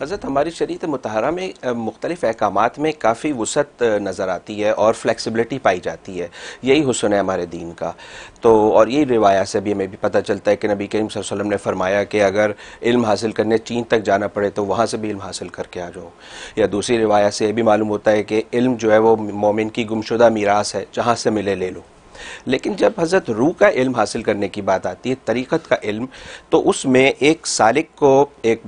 हजरत हमारी शरीत मतहरा में मुख्तलिफ अहकाम में काफ़ी वसत नज़र आती है और फ्लैक्सीबिलिटी पाई जाती है यही हुसन है हमारे दीन का तो और यही रिवाया से भी हमें भी पता चलता है कि नबी करीम वसल्लम ने फरमाया कि अगर इल्म हासिल करने चीन तक जाना पड़े तो वहाँ से भी इल्म हासिल करके आ जाओ या दूसरी रिवाया से यह भी मालूम होता है कि इल्म जो है वो मोमिन की गुमशुदा मीरास है जहाँ से मिले ले लो लेकिन जब हज़रत रूह का इल्म हासिल करने की बात आती है तरीक़त का इल्म तो उसमें एक सालिक को एक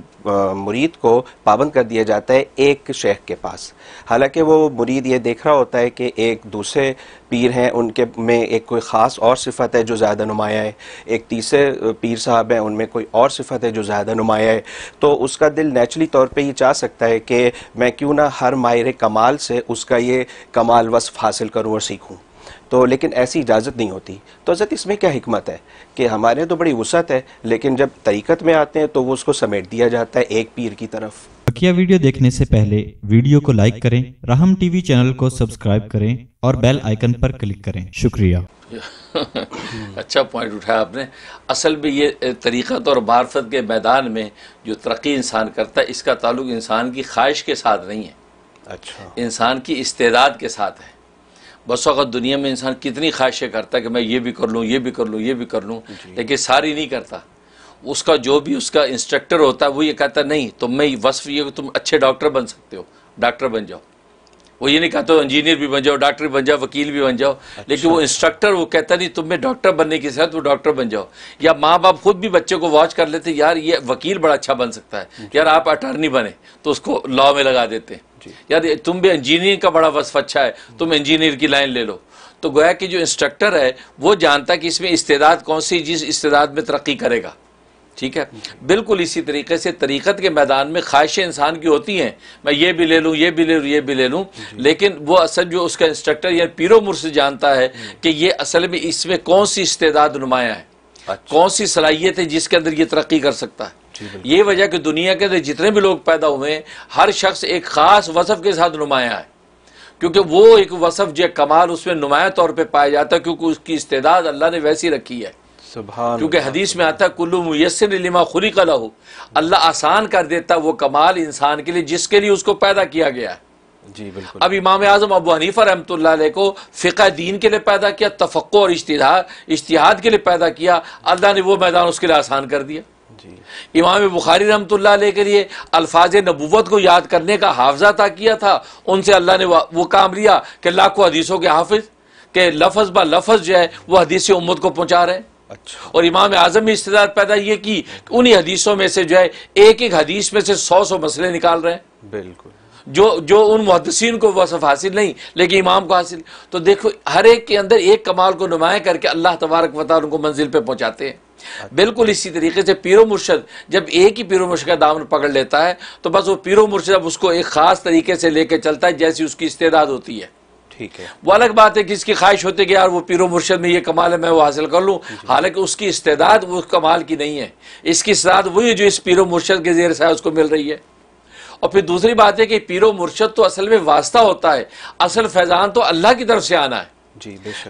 मुरीद को पाबंद कर दिया जाता है एक शेख के पास हालांकि वो मुरीद ये देख रहा होता है कि एक दूसरे पीर हैं उनके में एक कोई ख़ास और सिफत है जो ज़्यादा नुमाया है एक तीसरे पीर साहब हैं उनमें कोई और सिफत है जो ज़्यादा नुमाया है तो उसका दिल नेचुरली तौर पे ये चाह सकता है कि मैं क्यों ना हर मायरे कमाल से उसका ये कमाल वसफ़ हासिल करूँ और सीखूँ तो लेकिन ऐसी इजाज़त नहीं होती तो हज़रत इसमें क्या हमत है कि हमारे तो बड़ी वसत है लेकिन जब तरीक़त में आते हैं तो वो उसको समेट दिया जाता है एक पीर की तरफ बकिया वीडियो देखने से पहले वीडियो को लाइक करें राहम टीवी चैनल को सब्सक्राइब करें और बेल आइकन पर क्लिक करें शुक्रिया अच्छा पॉइंट उठाया आपने असल में ये तरीक़त और मार्फत के मैदान में जो तरक्की इंसान करता है इसका ताल्लुक इंसान की ख्वाहिश के साथ नहीं है अच्छा इंसान की इस्तेदाद के साथ है बस वक़्त दुनिया में इंसान कितनी ख्वाहिशें करता है कि मैं ये भी कर लूँ ये भी कर लूँ ये भी कर लूँ लेकिन सारी नहीं करता उसका जो भी उसका इंस्ट्रक्टर होता है वो ये कहता नहीं तुम मैं वसफ ये तुम अच्छे डॉक्टर बन सकते हो डॉक्टर बन जाओ वो ये नहीं कहता इंजीनियर भी बन जाओ डॉक्टर भी बन जाओ वकील भी बन जाओ अच्छा। लेकिन वो इंस्ट्रक्टर वो कहता नहीं तुम्हें डॉक्टर बनने के साथ वो डॉक्टर बन जाओ या माँ बाप खुद भी बच्चे को वॉच कर लेते यार ये वकील बड़ा अच्छा बन सकता है यार आप अटर्नी बने तो उसको लॉ में लगा देते हैं यार तुम भी इंजीनियरिंग का बड़ा वसफ अच्छा है तुम इंजीनियर की लाइन ले लो तो गोया कि जो इंस्ट्रक्टर है वो जानता है कि इसमें इस्तेदाद कौन सी जिस इस्तेदाद में तरक्की करेगा ठीक है बिल्कुल इसी तरीके से तरीक़त के मैदान में ख्वाहिशें इंसान की होती हैं मैं ये भी ले लूँ ये भी ले लूँ ये भी ले लूँ लेकिन वो असल जो उसका इंस्ट्रक्टर या पीरो मुर्स जानता है हम्म। कि ये असल में इसमें कौन सी इस्तेदाद नुमाया है अच्छा। कौन सी सलाहियत है जिसके अंदर ये तरक्की कर सकता है ये वजह कि दुनिया के जितने भी लोग पैदा हुए हर शख्स एक ख़ास वसफ़ के साथ नुमाया है क्योंकि वो एक वसफ़ जो कमाल उसमें नुमाया तौर पर पाया जाता है क्योंकि उसकी इस्तेदाद अल्लाह ने वैसी रखी है क्योंकि हदीस में आता है कुल्लू मुयसर लिमा खुली कला हो अल्लाह आसान कर देता वो कमाल इंसान के लिए जिसके लिए उसको पैदा किया गया है जी बिल्कुल अब इमाम आजम अबू हनीफा रहमत को फ़िका दीन के लिए पैदा किया तफक् और इश्तिहाद के लिए पैदा किया अल्लाह ने वो मैदान उसके लिए आसान कर दिया इमाम बुखारी रमत के लिए अल्फाज नबूत को याद करने का हाफजा अता किया था उनसे अल्लाह ने वो काम लिया कि लाखों हदीसों के हाफिज के लफज ब लफज जो है वह हदीसी उम्मत को पहुंचा रहे अच्छा। और इमाम आजम ने इस्तेदार पैदा ये की उन्हीं हदीसों में से जो है एक एक हदीस में से सौ सौ मसले निकाल रहे हैं बिल्कुल जो जो उन मुहदसिन को वसफ हासिल नहीं लेकिन इमाम को हासिल तो देखो हर एक के अंदर एक कमाल को नुमाया करके अल्लाह तबारक वताल उनको मंजिल पर पहुंचाते हैं अच्छा। बिल्कुल इसी तरीके से पीरो मुर्शद जब एक ही पीरो मुर्शद का दामन पकड़ लेता है तो बस वो पीरो मुर्शद अब उसको एक ख़ास तरीके से लेके चलता है जैसी उसकी इस्तेदाद होती है ठीक है वो अलग बात है कि इसकी ख्वाहिश होती है कि यार वो पीरो मुर्शद में ये कमाल है मैं वो हासिल कर लूँ हालांकि उसकी इस्तेदाद वो कमाल की नहीं है इसकी इस्तेदाद वही जो इस पीरो मुर्शद के जेर से उसको मिल रही है और फिर दूसरी बात है कि पीरो मुर्शद तो असल में वास्ता होता है असल फैज़ान तो अल्लाह की तरफ से आना है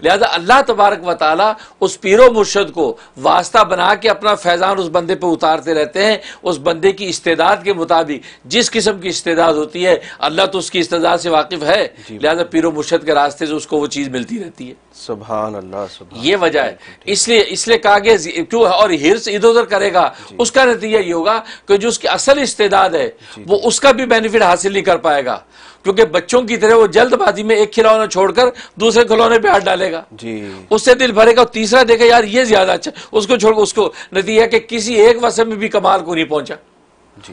लिहाजा अल्लाह तबारक व उस पीरो मुर्शद को वास्ता बना के अपना फैज़ान उस बंदे पर उतारते रहते हैं उस बंदे की इस्तेदाद के मुताबिक जिस किस्म की इस्तेदाद होती है अल्लाह तो उसकी इस्तेदाद से वाकिफ़ है लिहाजा पीरो मुर्शद के रास्ते से उसको वो चीज़ मिलती रहती है सुबह अल्लाह ये वजह है इसलिए इसलिए कहा गया क्यों और हिरस इधर उधर करेगा उसका नतीजा ये होगा कि जो उसकी असल इस्तेदाद है वो उसका भी बेनिफिट हासिल नहीं कर पाएगा क्योंकि बच्चों की तरह वो जल्दबाजी में एक खिलौना छोड़कर दूसरे खिलौने पे हाथ डालेगा जी उससे दिल भरेगा और तीसरा देखे यार ये ज्यादा अच्छा उसको छोड़कर उसको नतीजा कि किसी एक वसम में भी कमाल को नहीं पहुंचा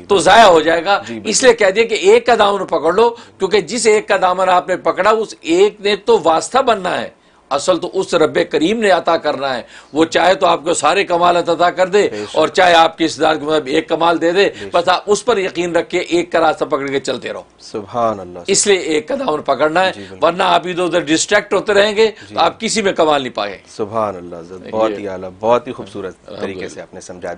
तो जाया हो जाएगा इसलिए कह दिया कि एक का दामन पकड़ लो क्योंकि जिस एक का दामन आपने पकड़ा उस एक ने तो वास्ता बनना है असल तो उस रब करीम ने अता करना है वो चाहे तो आपको सारे कमाल अता कर दे और चाहे आपके इस्तेदार के मतलब एक कमाल दे दे बस आप उस पर यकीन रख के एक का रास्ता पकड़ के चलते रहो सुबह इसलिए एक का पकड़ना है वरना आप इधर उधर डिस्ट्रैक्ट होते रहेंगे तो आप किसी में कमाल नहीं पाए सुबह बहुत ही बहुत ही खूबसूरत तरीके से आपने समझा दिया